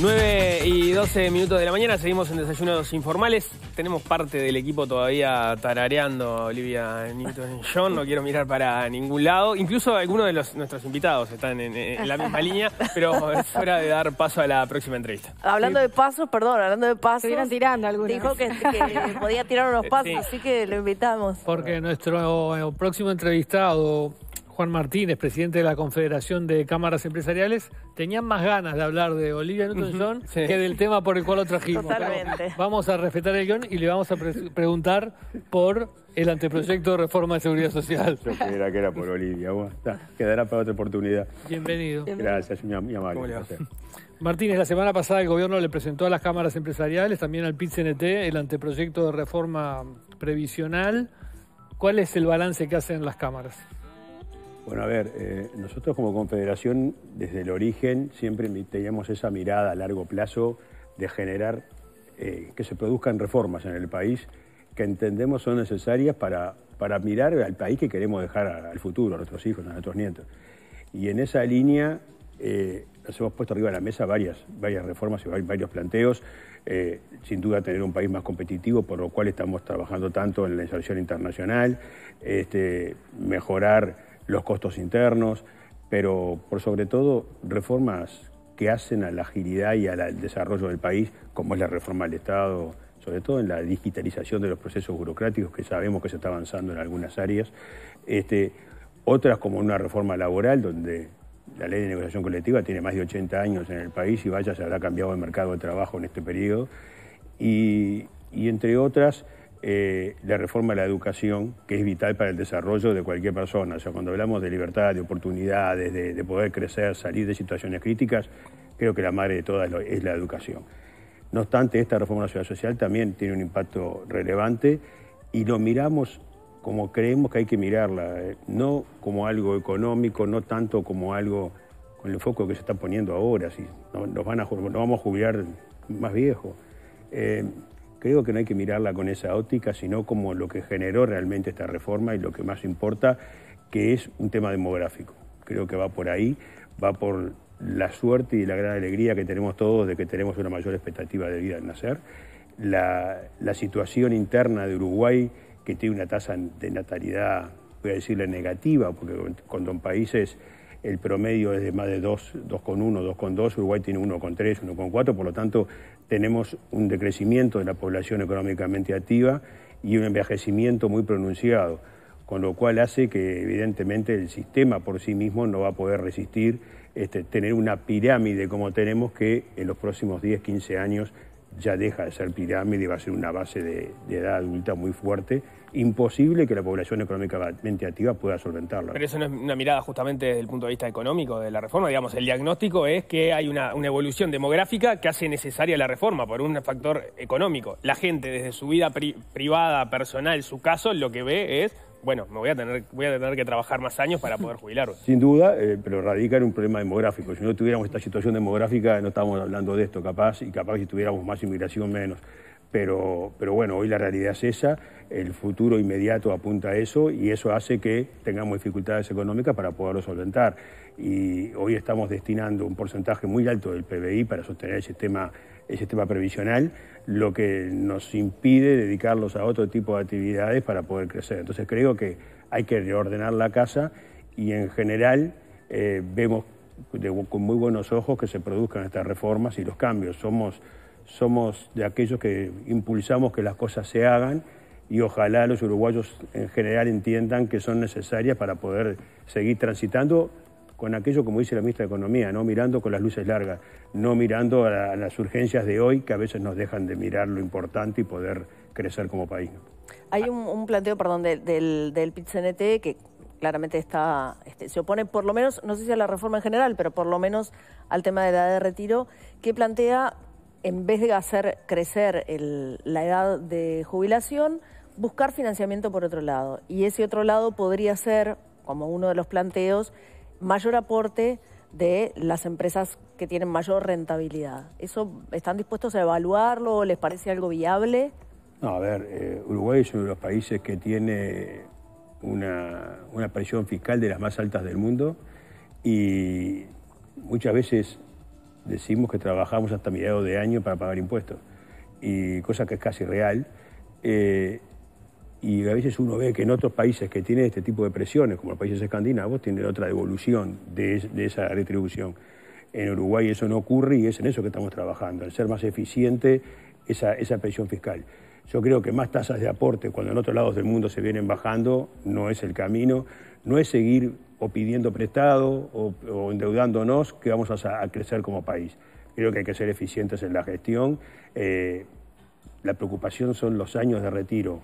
9 y 12 minutos de la mañana, seguimos en desayunos informales. Tenemos parte del equipo todavía tarareando Olivia Newton-John, no quiero mirar para ningún lado. Incluso algunos de los, nuestros invitados están en, la misma línea, pero fuera de dar paso a la próxima entrevista. Hablando de pasos, perdón, hablando de pasos. tirando algunos. Dijo que, podía tirar unos eh, pasos, así que lo invitamos. Porque nuestro eh, próximo entrevistado Juan Martínez, presidente de la Confederación de Cámaras Empresariales, tenían más ganas de hablar de Olivia Newton-John que del tema por el cual lo trajimos. Vamos a respetar el guión y le vamos a preguntar por el anteproyecto de reforma de seguridad social. Yo creía que era por Olivia. quedará para otra oportunidad. Bienvenido. Gracias, mi, Martínez, la semana pasada el gobierno le presentó a las cámaras empresariales, también al pit el anteproyecto de reforma previsional. ¿Cuál es el balance que hacen las cámaras? Bueno, a ver, eh, nosotros como Confederación, desde el origen, siempre teníamos esa mirada a largo plazo de generar eh, que se produzcan reformas en el país que entendemos son necesarias para, mirar al país que queremos dejar al futuro, a nuestros hijos, a nuestros nietos. Y en esa línea eh, nos hemos puesto arriba de la mesa varias, varias reformas y varios planteos. sin duda tener un país más competitivo, por lo cual estamos trabajando tanto en la inserción internacional, este, mejorar los costos internos, pero por sobre todo reformas que hacen a la agilidad y al desarrollo del país, como es la reforma del Estado, sobre todo en la digitalización de los procesos burocráticos, que sabemos que se está avanzando en algunas áreas. Este, otras como una reforma laboral, donde la ley de negociación colectiva tiene más de 80 años en el país y vaya, se habrá cambiado el mercado de trabajo en este periodo. y entre otras, eh, la reforma de la educación, que es vital para el desarrollo de cualquier persona. O sea, cuando hablamos de libertad, de oportunidades, de, poder crecer, salir de situaciones críticas, creo que la madre de todas es la educación. No obstante, esta reforma de la ciudad social también tiene un impacto relevante y lo miramos como creemos que hay que mirarla, eh, no como algo económico, no tanto como algo con el foco que se está poniendo ahora, si nos, vamos a jubilar más viejos. Eh, Creo que no hay que mirarla con esa óptica, sino como lo que generó realmente esta reforma y lo que más importa, que es un tema demográfico. Creo que va por ahí, va por la suerte y la gran alegría que tenemos todos de que tenemos una mayor expectativa de vida al nacer, la, situación interna de Uruguay, que tiene una tasa de natalidad, voy a decirle negativa, porque con, en países el promedio es de más de 2,1, 2,2, Uruguay tiene 1,3, 1,4, por lo tanto tenemos un decrecimiento de la población económicamente activa y un envejecimiento muy pronunciado, con lo cual hace que evidentemente el sistema por sí mismo no va a poder resistir este, tener una pirámide como tenemos que en los próximos 10, 15 años ya deja de ser pirámide va a ser una base de, edad adulta muy fuerte, imposible que la población económicamente activa pueda solventarla. Pero eso no es una mirada justamente desde el punto de vista económico de la reforma, digamos, el diagnóstico es que hay una, evolución demográfica que hace necesaria la reforma por un factor económico. La gente desde su vida privada, personal, su caso, lo que ve es bueno, me voy a tener, voy a tener que trabajar más años para poder jubilarme. Sin duda, eh, pero radica en un problema demográfico. Si no tuviéramos esta situación demográfica, no estábamos hablando de esto, capaz, y capaz si tuviéramos más inmigración, menos. Pero, pero bueno, hoy la realidad es esa, el futuro inmediato apunta a eso y eso hace que tengamos dificultades económicas para poderlo solventar. Y hoy estamos destinando un porcentaje muy alto del PBI para sostener el sistema el sistema previsional, lo que nos impide dedicarlos a otro tipo de actividades para poder crecer. Entonces creo que hay que reordenar la casa y en general eh, vemos con muy buenos ojos que se produzcan estas reformas y los cambios. Somos, somos de aquellos que impulsamos que las cosas se hagan y ojalá los uruguayos en general entiendan que son necesarias para poder seguir transitando con aquello, como dice la ministra de Economía, no mirando con las luces largas, no mirando a, las urgencias de hoy que a veces nos dejan de mirar lo importante y poder crecer como país. Hay un, planteo, perdón, del, del, PIT-CNT que claramente está, este, se opone por lo menos, no sé si a la reforma en general, pero por lo menos al tema de la edad de retiro, que plantea, en vez de hacer crecer la edad de jubilación, buscar financiamiento por otro lado. Y ese otro lado podría ser, como uno de los planteos, mayor aporte de las empresas que tienen mayor rentabilidad. ¿Eso están dispuestos a evaluarlo? ¿Les parece algo viable? No, a ver, eh, Uruguay es uno de los países que tiene una, una presión fiscal de las más altas del mundo y muchas veces decimos que trabajamos hasta mediados de año para pagar impuestos, y cosa que es casi real. Eh, y a veces uno ve que en otros países que tienen este tipo de presiones, como los países escandinavos, tienen otra devolución de, esa retribución. En Uruguay eso no ocurre y es en eso que estamos trabajando, en ser más eficiente esa, esa presión fiscal. Yo creo que más tasas de aporte, cuando en otros lados del mundo se vienen bajando, no es el camino. No es seguir o pidiendo prestado o, endeudándonos que vamos a, crecer como país. Creo que hay que ser eficientes en la gestión. Eh, la preocupación son los años de retiro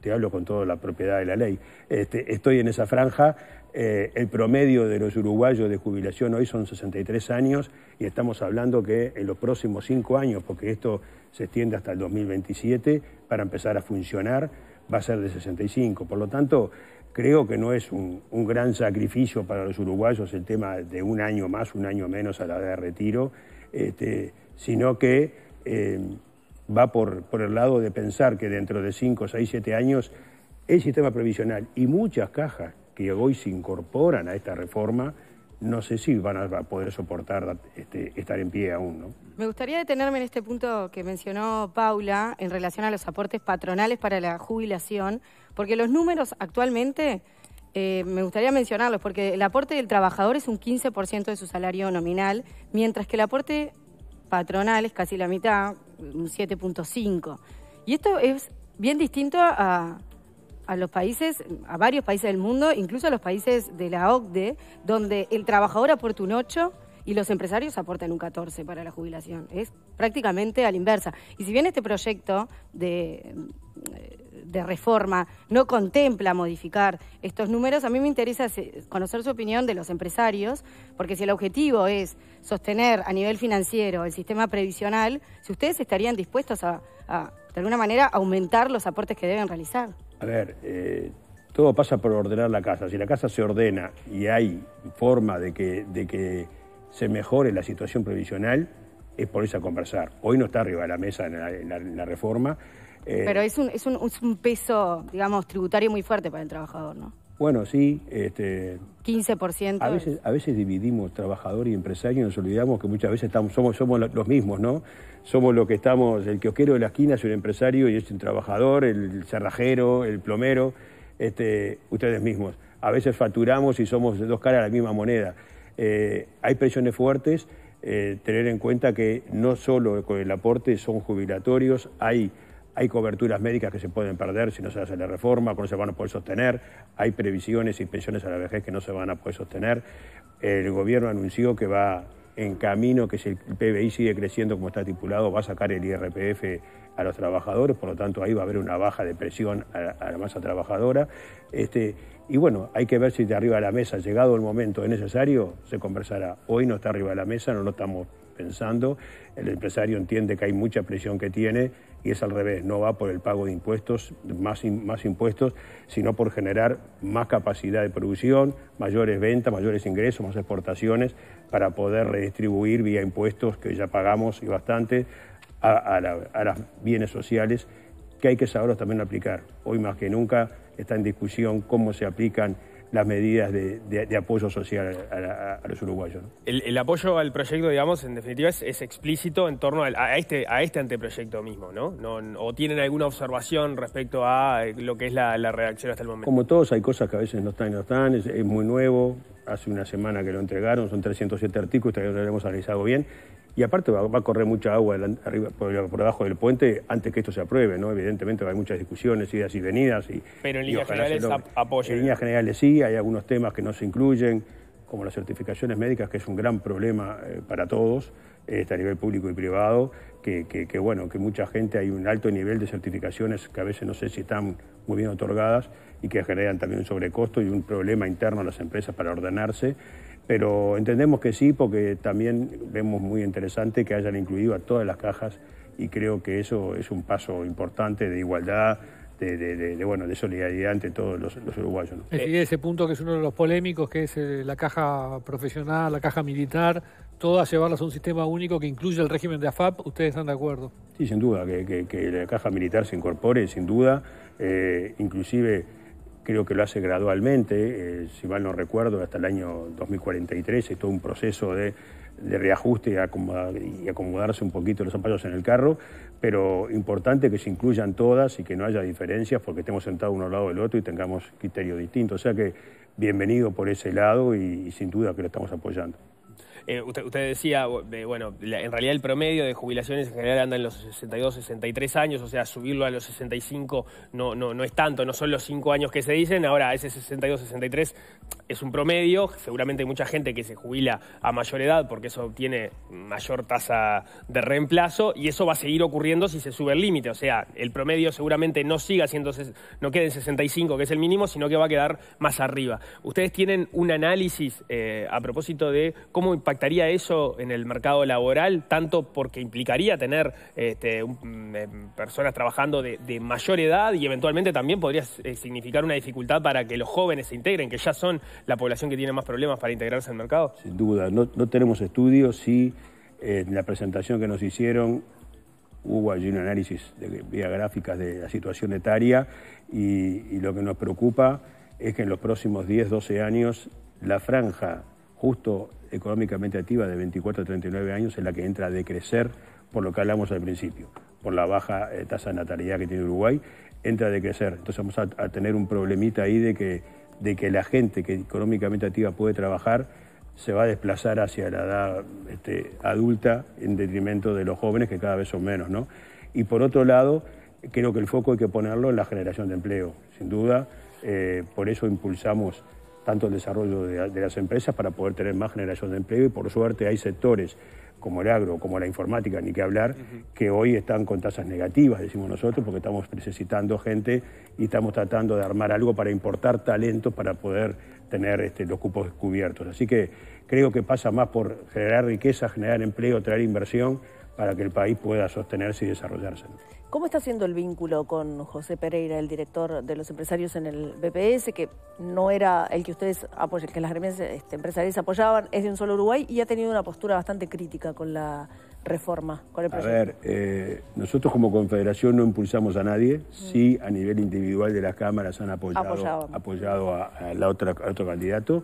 te hablo con toda la propiedad de la ley, este, estoy en esa franja, eh, el promedio de los uruguayos de jubilación hoy son 63 años y estamos hablando que en los próximos cinco años, porque esto se extiende hasta el 2027, para empezar a funcionar va a ser de 65. Por lo tanto, creo que no es un, gran sacrificio para los uruguayos el tema de un año más, un año menos a la edad de retiro, este, sino que... Eh, va por, por el lado de pensar que dentro de 5, 6, 7 años el sistema previsional y muchas cajas que hoy se incorporan a esta reforma, no sé si van a poder soportar este, estar en pie aún. ¿no? Me gustaría detenerme en este punto que mencionó Paula en relación a los aportes patronales para la jubilación, porque los números actualmente, eh, me gustaría mencionarlos, porque el aporte del trabajador es un 15% de su salario nominal, mientras que el aporte patronal es casi la mitad, un 7.5. Y esto es bien distinto a, los países, a varios países del mundo, incluso a los países de la OCDE, donde el trabajador aporta un 8 y los empresarios aportan un 14 para la jubilación. Es prácticamente a la inversa. Y si bien este proyecto de eh, de reforma no contempla modificar estos números, a mí me interesa eh, conocer su opinión de los empresarios, porque si el objetivo es sostener a nivel financiero el sistema previsional, si ustedes estarían dispuestos a, de alguna manera, aumentar los aportes que deben realizar. A ver, eh, todo pasa por ordenar la casa. Si la casa se ordena y hay forma de que, de que se mejore la situación previsional, es por eso a conversar. Hoy no está arriba de la mesa en la reforma. Pero eh, es un, es, un, peso, digamos, tributario muy fuerte para el trabajador, ¿no? Bueno, sí. Este, 15%. A veces, a veces dividimos trabajador y empresario y nos olvidamos que muchas veces estamos, somos, los mismos, ¿no? Somos lo que estamos, el quiosquero de la esquina es un empresario y es un trabajador, el cerrajero, el plomero, este, ustedes mismos. A veces facturamos y somos dos caras de la misma moneda. Eh, hay presiones fuertes, eh, tener en cuenta que no solo con el aporte son jubilatorios, hay hay coberturas médicas que se pueden perder si no se hace la reforma, que no se van a poder sostener, hay previsiones y pensiones a la vejez que no se van a poder sostener. El gobierno anunció que va en camino, que si el PBI sigue creciendo como está estipulado, va a sacar el IRPF a los trabajadores, por lo tanto ahí va a haber una baja de presión a la, masa trabajadora. Este, y bueno, hay que ver si de arriba de la mesa, llegado el momento es necesario, se conversará. Hoy no está arriba de la mesa, no lo estamos pensando. El empresario entiende que hay mucha presión que tiene y es al revés, no va por el pago de impuestos, más, más impuestos, sino por generar más capacidad de producción, mayores ventas, mayores ingresos, más exportaciones, para poder redistribuir vía impuestos que ya pagamos y bastante a, los las bienes sociales que hay que saberlos también aplicar. Hoy más que nunca está en discusión cómo se aplican las medidas de, apoyo social a, los uruguayos. El, apoyo al proyecto, digamos, en definitiva es, explícito en torno a, este, a este anteproyecto mismo, ¿no? ¿O tienen alguna observación respecto a eh, lo que es la, reacción hasta el momento? Como todos, hay cosas que a veces no están y no están, es, es muy nuevo, hace una semana que lo entregaron, son 307 artículos, todavía no lo hemos analizado bien, y aparte va, a correr mucha agua por, debajo del puente antes que esto se apruebe, ¿no? Evidentemente hay muchas discusiones, ideas y venidas. Y, Pero en líneas generales En sí, hay algunos temas que no se incluyen, como las certificaciones médicas, que es un gran problema eh, para todos, este, a nivel público y privado, que, bueno, que mucha gente hay un alto nivel de certificaciones que a veces no sé si están muy bien otorgadas y que generan también un sobrecosto y un problema interno a las empresas para ordenarse pero entendemos que sí porque también vemos muy interesante que hayan incluido a todas las cajas y creo que eso es un paso importante de igualdad, de, bueno de solidaridad entre todos los, los uruguayos. ¿no? ese punto que es uno de los polémicos, que es eh, la caja profesional, la caja militar, todas llevarlas a un sistema único que incluye el régimen de AFAP, ¿ustedes están de acuerdo? Sí, sin duda, que, la caja militar se incorpore, sin duda, eh, inclusive creo que lo hace gradualmente, eh, si mal no recuerdo, hasta el año 2043 es todo un proceso de, reajuste y, acomodarse un poquito los zapatos en el carro, pero importante que se incluyan todas y que no haya diferencias porque estemos sentados uno al lado del otro y tengamos criterios distintos. O sea que bienvenido por ese lado y sin duda que lo estamos apoyando. Eh, usted, decía, bueno, en realidad el promedio de jubilaciones en general anda en los 62, 63 años, o sea, subirlo a los 65 no, no, no es tanto, no son los 5 años que se dicen, ahora ese 62, 63 es un promedio, seguramente hay mucha gente que se jubila a mayor edad porque eso obtiene mayor tasa de reemplazo y eso va a seguir ocurriendo si se sube el límite, o sea, el promedio seguramente no siga siendo, no quede en 65, que es el mínimo, sino que va a quedar más arriba. Ustedes tienen un análisis eh, a propósito de cómo impacta impactaría eso en el mercado laboral, tanto porque implicaría tener este, mm, em, personas trabajando de, mayor edad y eventualmente también podría eh, significar una dificultad para que los jóvenes se integren, que ya son la población que tiene más problemas para integrarse al mercado? Sin duda, no, tenemos estudios, sí, eh, en la presentación que nos hicieron hubo allí un análisis de vía gráficas de la situación etaria y, y, lo que nos preocupa es que en los próximos 10, 12 años la franja justo económicamente activa de 24 a 39 años es la que entra a decrecer por lo que hablamos al principio, por la baja eh, tasa de natalidad que tiene Uruguay, entra a decrecer. Entonces vamos a, tener un problemita ahí de que, de que la gente que económicamente activa puede trabajar se va a desplazar hacia la edad este, adulta en detrimento de los jóvenes que cada vez son menos. ¿no? Y por otro lado, creo que el foco hay que ponerlo en la generación de empleo, sin duda. Eh, por eso impulsamos tanto el desarrollo de, las empresas para poder tener más generación de empleo y por suerte hay sectores como el agro, como la informática, ni qué hablar, que hoy están con tasas negativas, decimos nosotros, porque estamos necesitando gente y estamos tratando de armar algo para importar talento para poder tener este, los cupos cubiertos. Así que creo que pasa más por generar riqueza, generar empleo, traer inversión para que el país pueda sostenerse y desarrollarse. ¿Cómo está haciendo el vínculo con José Pereira, el director de los empresarios en el BPS, que no era el que ustedes apoyan, que las gremias este, empresarias apoyaban, es de un solo Uruguay y ha tenido una postura bastante crítica con la reforma, A ver, eh, nosotros como confederación no impulsamos a nadie, mm. sí a nivel individual de las cámaras han apoyado, apoyado a, la otra, otro candidato.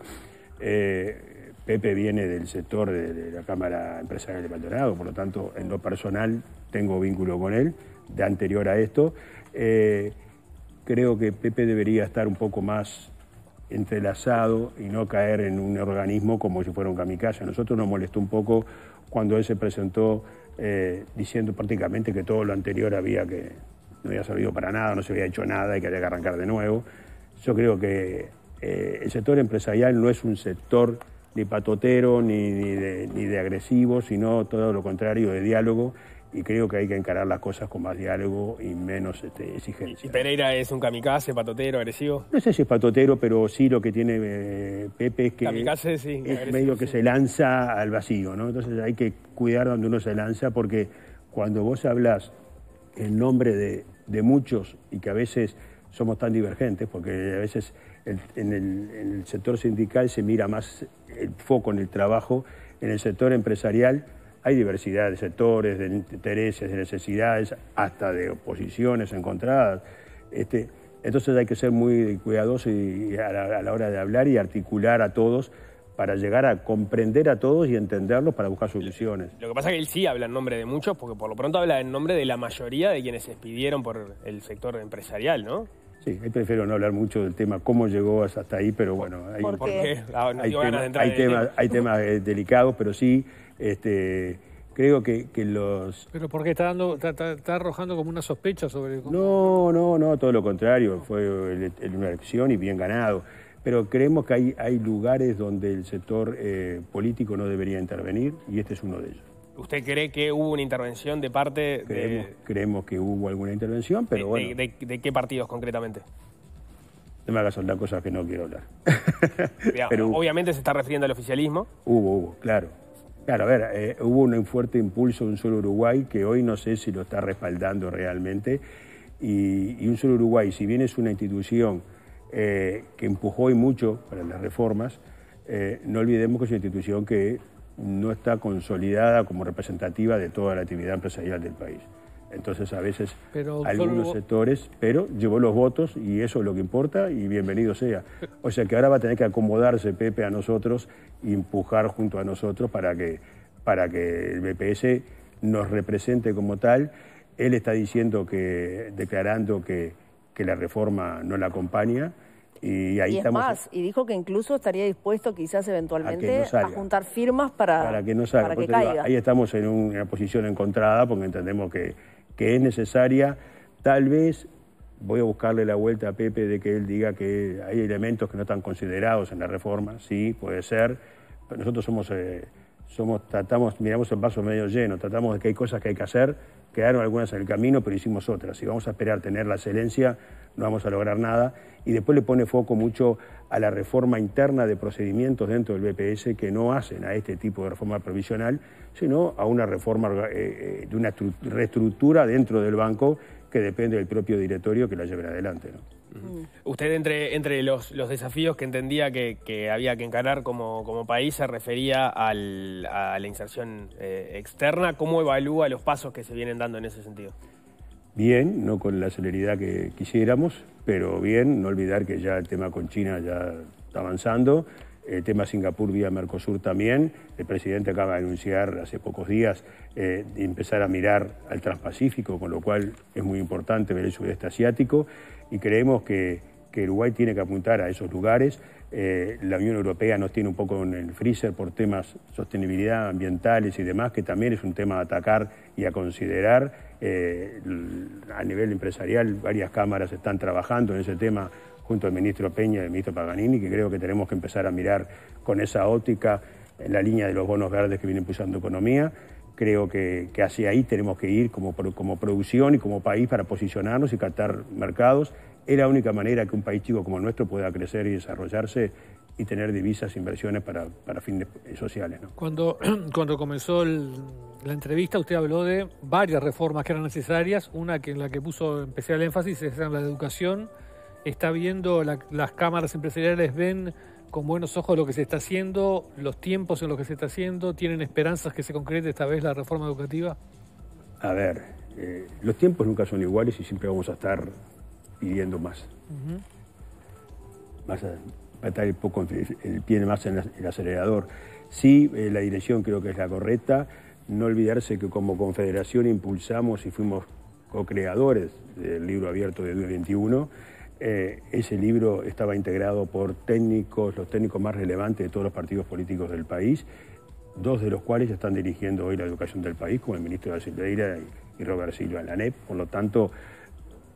Eh, Pepe viene del sector de, la Cámara Empresarial de Maldonado, por lo tanto, en lo personal tengo vínculo con él, de anterior a esto. Eh, creo que Pepe debería estar un poco más entrelazado y no caer en un organismo como si fuera un kamikaze. A nosotros nos molestó un poco cuando él se presentó eh, diciendo prácticamente que todo lo anterior había que no había servido para nada, no se había hecho nada y que había que arrancar de nuevo. Yo creo que eh, el sector empresarial no es un sector ni patotero, ni, ni, de, ni agresivo, sino todo lo contrario, de diálogo y creo que hay que encarar las cosas con más diálogo y menos este, exigencia. ¿Y Pereira es un kamikaze, patotero, agresivo? No sé si es patotero, pero sí lo que tiene eh, Pepe es que kamikaze, sí, es medio que se lanza al vacío, ¿no? Entonces hay que cuidar donde uno se lanza porque cuando vos hablas en nombre de, de muchos y que a veces somos tan divergentes, porque a veces en, el, sector sindical se mira más el foco en el trabajo, en el sector empresarial hay diversidad de sectores, de intereses, de necesidades, hasta de oposiciones encontradas. Este, entonces hay que ser muy cuidadosos a, la, hora de hablar y articular a todos para llegar a comprender a todos y entenderlos para buscar soluciones. Lo que pasa es que él sí habla en nombre de muchos, porque por lo pronto habla en nombre de la mayoría de quienes se expidieron por el sector empresarial, ¿no? Sí, prefiero no hablar mucho del tema, cómo llegó hasta ahí, pero bueno, hay, temas, delicados, pero sí, este, creo que, los... Pero porque está, dando, está, arrojando como una sospecha sobre... No, no, no, todo lo contrario, fue una elección y bien ganado, pero creemos que hay, hay lugares donde el sector eh, político no debería intervenir y este es uno de ellos. ¿Usted cree que hubo una intervención de parte creemos, de...? Creemos que hubo alguna intervención, pero de, bueno... De, qué partidos concretamente? No me hagas soltar cosas que no quiero hablar. pero obviamente se está refiriendo al oficialismo. Hubo, hubo, claro. Claro, a ver, eh, hubo un fuerte impulso de un solo Uruguay que hoy no sé si lo está respaldando realmente. Y, un solo Uruguay, si bien es una institución eh, que empujó hoy mucho para las reformas, eh, no olvidemos que es una institución que no está consolidada como representativa de toda la actividad empresarial del país. Entonces a veces algunos sectores, pero llevó los votos y eso es lo que importa y bienvenido sea. O sea que ahora va a tener que acomodarse Pepe a nosotros y empujar junto a nosotros para que, para que el BPS nos represente como tal. Él está diciendo que, declarando que la reforma no la acompaña y, ahí y dijo que incluso estaría dispuesto quizás eventualmente a, juntar firmas para, que no salga. caiga. ahí estamos en una posición encontrada porque entendemos que, que es necesaria. Tal vez voy a buscarle la vuelta a Pepe de que él diga que hay elementos que no están considerados en la reforma, sí, puede ser, pero nosotros somos... Eh, tratamos, miramos el vaso medio lleno, tratamos de que hay cosas que hay que hacer, quedaron algunas en el camino, pero hicimos otras. Si vamos a esperar tener la excelencia, no vamos a lograr nada. Y después le pone foco mucho a la reforma interna de procedimientos dentro del BPS que no hacen a este tipo de reforma provisional, sino a una reforma eh, eh, de una reestructura dentro del banco que depende del propio directorio que la lleve adelante. Usted entre, entre los, desafíos que entendía que, que había que encarar como, como país se refería a la inserción eh, externa. ¿Cómo evalúa los pasos que se vienen dando en ese sentido? Bien, no con la celeridad que quisiéramos, pero bien, no olvidar que ya el tema con China ya está avanzando. El tema Singapur vía Mercosur también. El presidente acaba de anunciar hace pocos días eh, de empezar a mirar al Transpacífico, con lo cual es muy importante ver el sudeste asiático. Y creemos que, Uruguay tiene que apuntar a esos lugares. Eh, la Unión Europea nos tiene un poco en el freezer por temas sostenibilidad ambientales y demás, que también es un tema a atacar y a considerar. Eh, a nivel empresarial, varias cámaras están trabajando en ese tema junto al ministro Peña y al ministro Paganini, que creo que tenemos que empezar a mirar con esa óptica en la línea de los bonos verdes que viene impulsando economía. Creo que, que hacia ahí tenemos que ir como, como producción y como país para posicionarnos y captar mercados. Es la única manera que un país chico como el nuestro pueda crecer y desarrollarse y tener divisas, e inversiones para, para fines eh, sociales. Cuando, cuando comenzó la entrevista, usted habló de varias reformas que eran necesarias. Una que en la que puso especial énfasis es la de educación está viendo, las cámaras empresariales ven con buenos ojos lo que se está haciendo, los tiempos en los que se está haciendo, tienen esperanzas que se concrete esta vez la reforma educativa? A ver, eh, los tiempos nunca son iguales y siempre vamos a estar pidiendo más. Vas a, eh, va a estar poco el, pie más en el acelerador. Sí, eh, la dirección creo que es la correcta. No olvidarse que como confederación impulsamos y fuimos co-creadores del libro abierto de 2021 eh, ese libro estaba integrado por técnicos, los técnicos más relevantes de todos los partidos políticos del país, dos de los cuales están dirigiendo hoy la educación del país, como el ministro de Silveira y, y Robert Silva en e Por lo tanto,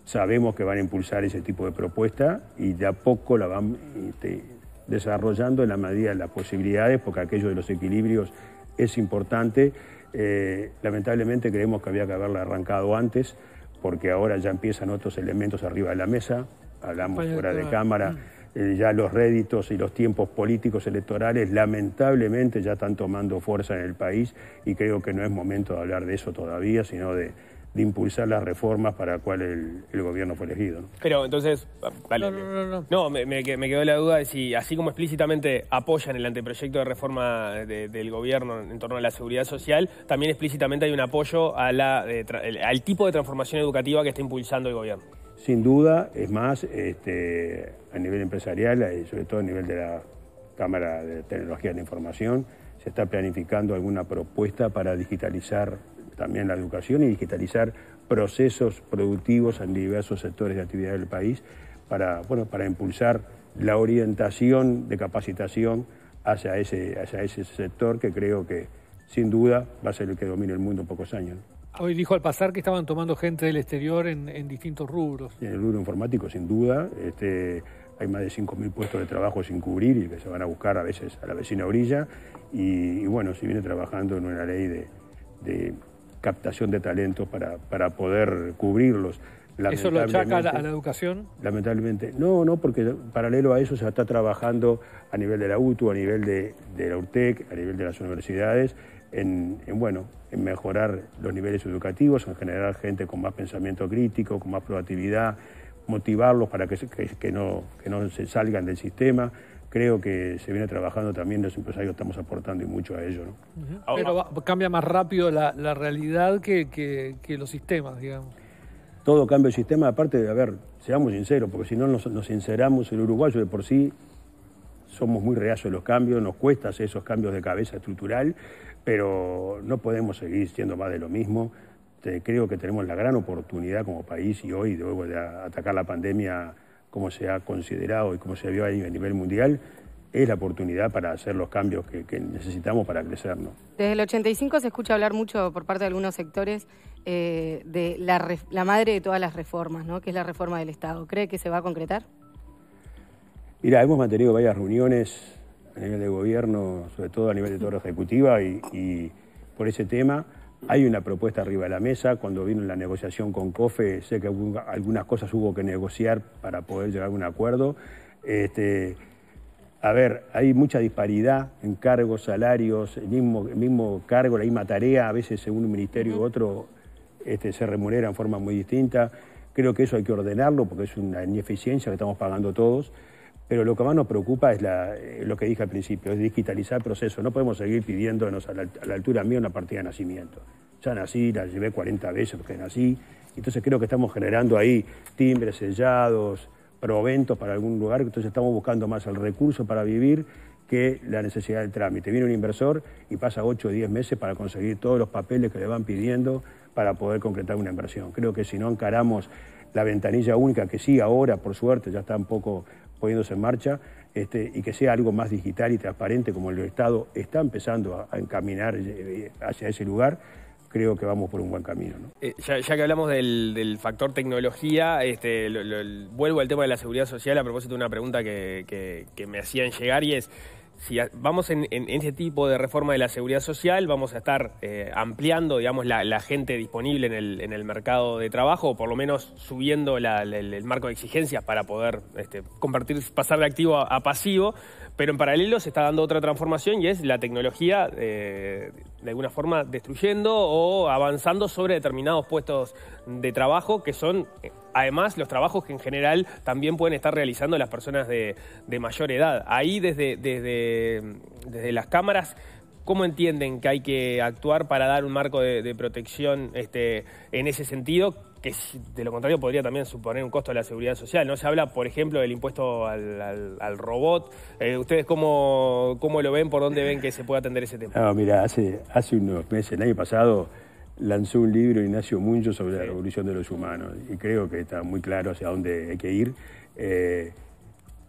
sabemos que van a impulsar ese tipo de propuesta y de a poco la van este, desarrollando en la medida de las posibilidades, porque aquello de los equilibrios es importante. Eh, lamentablemente creemos que había que haberla arrancado antes, porque ahora ya empiezan otros elementos arriba de la mesa, hablamos pues, fuera de eh, cámara, mm. eh, ya los réditos y los tiempos políticos electorales lamentablemente ya están tomando fuerza en el país y creo que no es momento de hablar de eso todavía, sino de, impulsar las reformas para las cuales el, gobierno fue elegido. Pero entonces, no, Me, quedó la duda de si, así como explícitamente apoyan el anteproyecto de reforma del gobierno en torno a la seguridad social, también explícitamente hay un apoyo a al tipo de transformación educativa que está impulsando el gobierno sin duda, es más, este, a nivel empresarial, y eh, sobre todo a nivel de la Cámara de Tecnología de la Información, se está planificando alguna propuesta para digitalizar también la educación y digitalizar procesos productivos en diversos sectores de actividad del país para, impulsar la orientación de capacitación hacia hacia ese sector que creo que sin duda va a ser el que domine el mundo en pocos años. Hoy dijo al pasar que estaban tomando gente del exterior en, distintos rubros. En el rubro informático, sin duda. Este, hay más de 5.000 puestos de trabajo sin cubrir y que se van a buscar a veces a la vecina orilla. Y, bueno, se viene trabajando en una ley de, captación de talentos para, poder cubrirlos. ¿Eso lo achaca a la, educación? Lamentablemente. No, no, porque paralelo a eso se está trabajando a nivel de la UTU, a nivel de, de la URTEC, a nivel de las universidades en, bueno, en mejorar los niveles educativos, en generar gente con más pensamiento crítico, con más proactividad, motivarlos para que, que, no, se salgan del sistema. Creo que se viene trabajando también, los empresarios estamos aportando y mucho a ello. ¿no? Pero cambia más rápido la, realidad que, los sistemas, digamos. Todo cambia el sistema, aparte de, a ver, seamos sinceros, porque si no nos, nos sinceramos, el uruguayo de por sí somos muy reacios a los cambios, nos cuesta hacer esos cambios de cabeza estructural, pero no podemos seguir siendo más de lo mismo. creo que tenemos la gran oportunidad como país y hoy, luego de atacar la pandemia como se ha considerado y como se vio a nivel mundial, es la oportunidad para hacer los cambios que, necesitamos para crecernos. Desde el 85 se escucha hablar mucho por parte de algunos sectores eh, de la, madre de todas las reformas, ¿no? que es la reforma del Estado. ¿Cree que se va a concretar? Mira, hemos mantenido varias reuniones a nivel de gobierno, sobre todo a nivel de toda la Ejecutiva, y, por ese tema. Hay una propuesta arriba de la mesa. Cuando vino la negociación con COFE, sé que algunas cosas hubo que negociar para poder llegar a un acuerdo. Este, a ver, hay mucha disparidad en cargos, salarios, el mismo, mismo cargo, la misma tarea, a veces según un ministerio u otro este, se remunera en forma muy distinta. Creo que eso hay que ordenarlo porque es una ineficiencia que estamos pagando todos pero lo que más nos preocupa es eh, lo que dije al principio, es digitalizar el proceso. No podemos seguir pidiéndonos a la, a la, altura mía una partida de nacimiento. Ya nací, la llevé 40 veces porque nací, entonces creo que estamos generando ahí timbres sellados, proventos para algún lugar, entonces estamos buscando más el recurso para vivir que la necesidad del trámite. Viene un inversor y pasa 8 o 10 meses para conseguir todos los papeles que le van pidiendo para poder concretar una inversión. Creo que si no encaramos la ventanilla única, que sí ahora, por suerte, ya está un poco poniéndose en marcha este, y que sea algo más digital y transparente como el Estado está empezando a, encaminar eh, eh, hacia ese lugar, creo que vamos por un buen camino. Eh, ya, que hablamos del, factor tecnología, este, vuelvo al tema de la seguridad social a propósito de una pregunta que me hacían llegar y es, si vamos en, ese tipo de reforma de la seguridad social, vamos a estar eh, ampliando, digamos, la, gente disponible en el, mercado de trabajo, o por lo menos subiendo el, marco de exigencias para poder este, convertir, pasar de activo a pasivo, pero en paralelo se está dando otra transformación y es la tecnología, eh, de alguna forma, destruyendo o avanzando sobre determinados puestos de trabajo que son, eh, además, los trabajos que en general también pueden estar realizando las personas de, mayor edad. Ahí desde, desde, las cámaras... ¿Cómo entienden que hay que actuar para dar un marco de, protección este, en ese sentido que de lo contrario podría también suponer un costo a la seguridad social. No se habla, por ejemplo, del impuesto al, al, robot. Eh, ¿Ustedes cómo, lo ven? ¿Por dónde ven que se puede atender ese tema? No, mira, hace, hace unos meses, el año pasado, lanzó un libro Ignacio Muncho sobre la revolución de los humanos y creo que está muy claro hacia dónde hay que ir. Eh,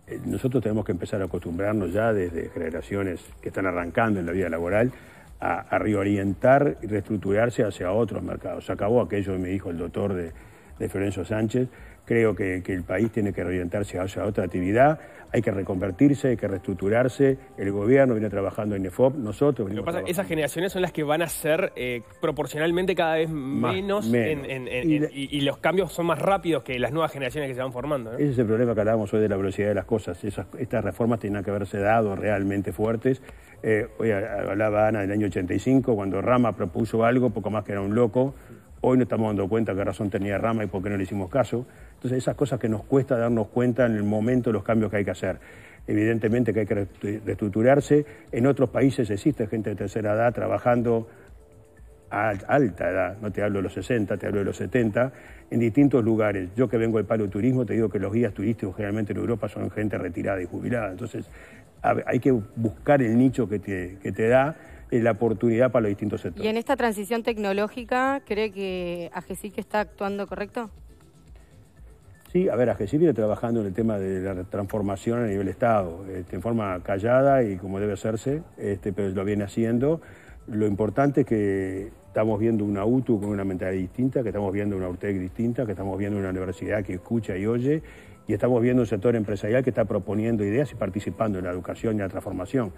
eh, nosotros tenemos que empezar a acostumbrarnos ya desde generaciones que están arrancando en la vida laboral a, reorientar y reestructurarse hacia otros mercados. Se acabó aquello me dijo el doctor de, de Florencio Sánchez, Creo que, el país tiene que reorientarse a otra actividad, hay que reconvertirse, hay que reestructurarse. El gobierno viene trabajando en EFOP, nosotros Lo pasa, esas generaciones son las que van a ser eh, proporcionalmente cada vez menos, y, los cambios son más rápidos que las nuevas generaciones que se van formando. Ese es el problema que hablábamos hoy de la velocidad de las cosas. estas reformas tienen que haberse dado realmente fuertes. Eh, hoy hablaba Ana del año 85, cuando Rama propuso algo, poco más que era un loco. Hoy no estamos dando cuenta que razón tenía Rama y por qué no le hicimos caso. Entonces, esas cosas que nos cuesta darnos cuenta en el momento de los cambios que hay que hacer. Evidentemente que hay que reestructurarse. En otros países existe gente de tercera edad trabajando a alta edad, no te hablo de los 60, te hablo de los 70, en distintos lugares. Yo que vengo del palo turismo, te digo que los guías turísticos generalmente en Europa son gente retirada y jubilada. Entonces, hay que buscar el nicho que te da la oportunidad para los distintos sectores. ¿Y en esta transición tecnológica cree que AGESIC está actuando correcto? Sí, a ver, AGESIC viene trabajando en el tema de la transformación a nivel Estado, este, en forma callada y como debe hacerse, este, pero lo viene haciendo. Lo importante es que estamos viendo una UTU con una mentalidad distinta, que estamos viendo una UTEC distinta, que estamos viendo una universidad que escucha y oye, y estamos viendo un sector empresarial que está proponiendo ideas y participando en la educación y la transformación.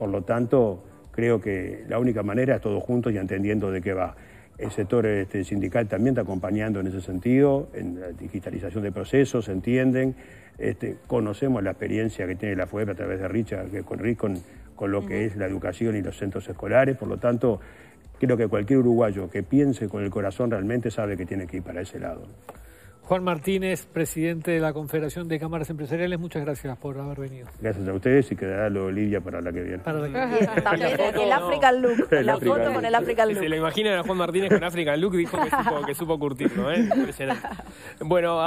Por lo tanto, creo que la única manera es todos juntos y entendiendo de qué va. El sector este, sindical también está acompañando en ese sentido, en la digitalización de procesos, entienden. Este, conocemos la experiencia que tiene la FUEP a través de Richard, con, con, con lo que es la educación y los centros escolares, por lo tanto, creo que cualquier uruguayo que piense con el corazón realmente sabe que tiene que ir para ese lado. Juan Martínez, presidente de la Confederación de Cámaras Empresariales, muchas gracias por haber venido. Gracias a ustedes y quedará lo de Olivia para la que viene. Para la que viene. el, African Look, la foto con el African Look. Se le imaginan a Juan Martínez con African Look, dijo que supo, que supo curtirlo, ¿eh? Impresionante. Bueno,